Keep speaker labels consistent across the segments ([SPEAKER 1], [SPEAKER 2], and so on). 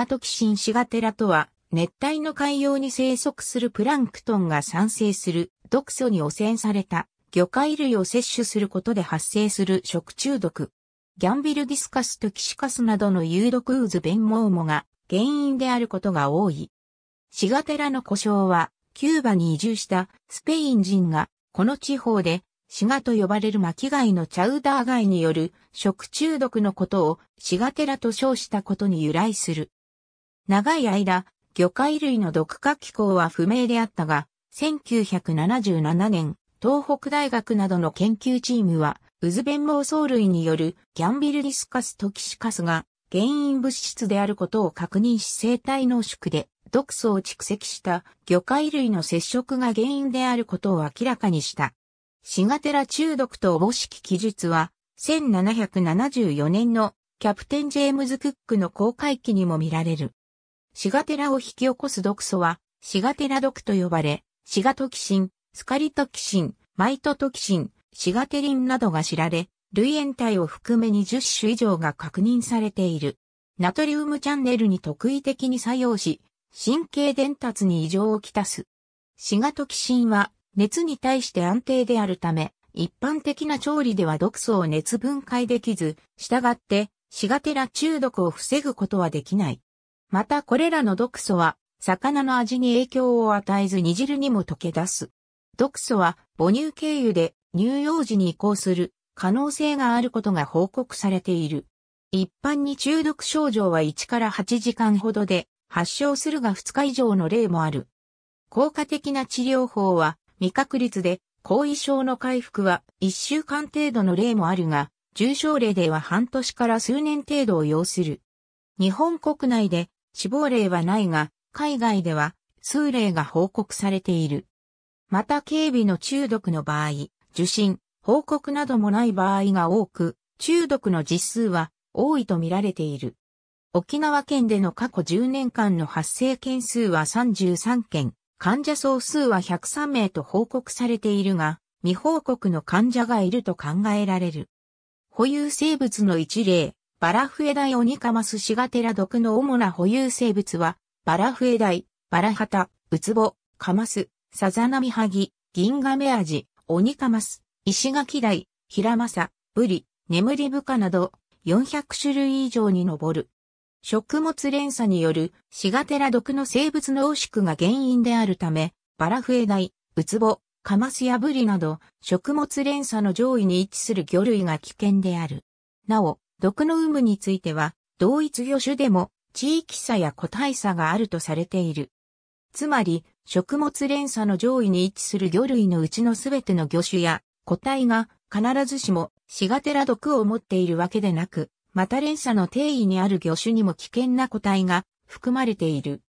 [SPEAKER 1] アトキシンシガテラとは、熱帯の海洋に生息するプランクトンが産生する毒素に汚染された魚介類を摂取することで発生する食中毒。ギャンビルディスカスとキシカスなどの有毒渦弁毛もが原因であることが多い。シガテラの故障は、キューバに移住したスペイン人が、この地方で、シガと呼ばれる巻貝のチャウダー貝による食中毒のことをシガテラと称したことに由来する。長い間、魚介類の毒化機構は不明であったが、1977年、東北大学などの研究チームは、ウズベンソウ類によるギャンビルディスカストキシカスが原因物質であることを確認し生体濃縮で毒素を蓄積した魚介類の接触が原因であることを明らかにした。シガテラ中毒とおぼしき記述は、1774年のキャプテン・ジェームズ・クックの公開期にも見られる。シガテラを引き起こす毒素は、シガテラ毒と呼ばれ、シガトキシン、スカリトキシン、マイトトキシン、シガテリンなどが知られ、類塩体を含め20種以上が確認されている。ナトリウムチャンネルに特異的に作用し、神経伝達に異常をきたす。シガトキシンは熱に対して安定であるため、一般的な調理では毒素を熱分解できず、従ってシガテラ中毒を防ぐことはできない。またこれらの毒素は、魚の味に影響を与えず煮汁にも溶け出す。毒素は母乳経由で乳幼児に移行する可能性があることが報告されている。一般に中毒症状は1から8時間ほどで発症するが2日以上の例もある。効果的な治療法は未確率で後遺症の回復は1週間程度の例もあるが、重症例では半年から数年程度を要する。日本国内で死亡例はないが、海外では数例が報告されている。また警備の中毒の場合、受診、報告などもない場合が多く、中毒の実数は多いと見られている。沖縄県での過去10年間の発生件数は33件、患者総数は103名と報告されているが、未報告の患者がいると考えられる。保有生物の一例、バラフエダイオニカマスシガテラ毒の主な保有生物は、バラフエダイ、バラハタ、ウツボ、カマス、サザナミハギ、ギンガメアジ、オニカマス、イシガキダイ、ヒラマサ、ブリ、ネムリブカなど、400種類以上に上る。食物連鎖によるシガテラ毒の生物濃縮が原因であるため、バラフエダイ、ウツボ、カマスやブリなど食物連鎖の上位に位置する魚類が危険である。なお、毒の有無については、同一魚種でも地域差や個体差があるとされている。つまり、食物連鎖の上位に位置する魚類のうちのすべての魚種や個体が必ずしも死がてら毒を持っているわけでなく、また連鎖の定位にある魚種にも危険な個体が含まれている。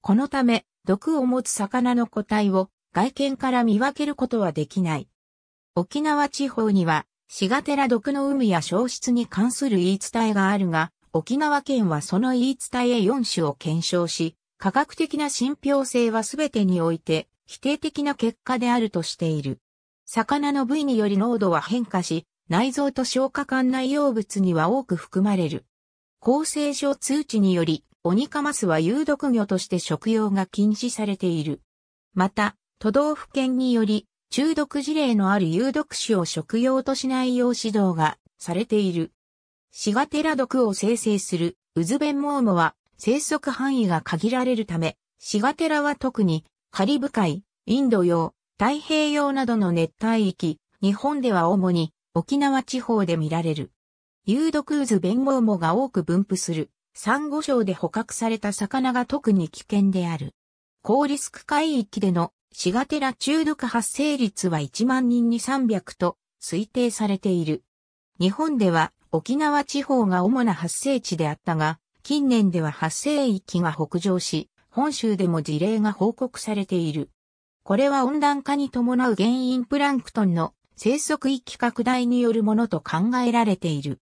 [SPEAKER 1] このため、毒を持つ魚の個体を外見から見分けることはできない。沖縄地方にはシガテラ毒の有無や消失に関する言い伝えがあるが、沖縄県はその言い伝え4種を検証し、科学的な信憑性は全てにおいて否定的な結果であるとしている。魚の部位により濃度は変化し、内臓と消化管内容物には多く含まれる。厚生省通知により、オニカマスは有毒魚として食用が禁止されている。また、都道府県により、中毒事例のある有毒種を食用としないよう指導がされている。シガテラ毒を生成するウズベンモウモは生息範囲が限られるため、シガテラは特にカリブ海、インド洋、太平洋などの熱帯域、日本では主に沖縄地方で見られる。有毒ウン弁ウモが多く分布する、サンゴ礁で捕獲された魚が特に危険である。高リスク海域でのシガテラ中毒発生率は1万人に300と推定されている。日本では沖縄地方が主な発生地であったが、近年では発生域が北上し、本州でも事例が報告されている。これは温暖化に伴う原因プランクトンの生息域拡大によるものと考えられている。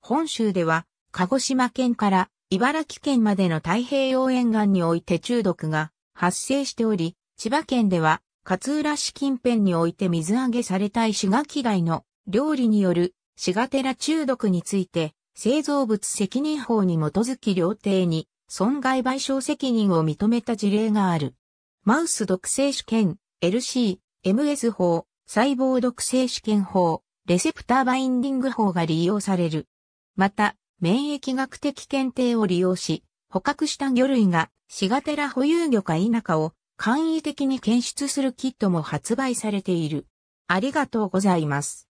[SPEAKER 1] 本州では、鹿児島県から茨城県までの太平洋沿岸において中毒が発生しており、千葉県では、勝浦市近辺において水揚げされた石垣外の料理による滋賀寺中毒について、製造物責任法に基づき料亭に損害賠償責任を認めた事例がある。マウス毒性試験、LC、MS 法、細胞毒性試験法、レセプターバインディング法が利用される。また、免疫学的検定を利用し、捕獲した魚類がシガテラ保有魚か否かを簡易的に検出するキットも発売されている。ありがとうございます。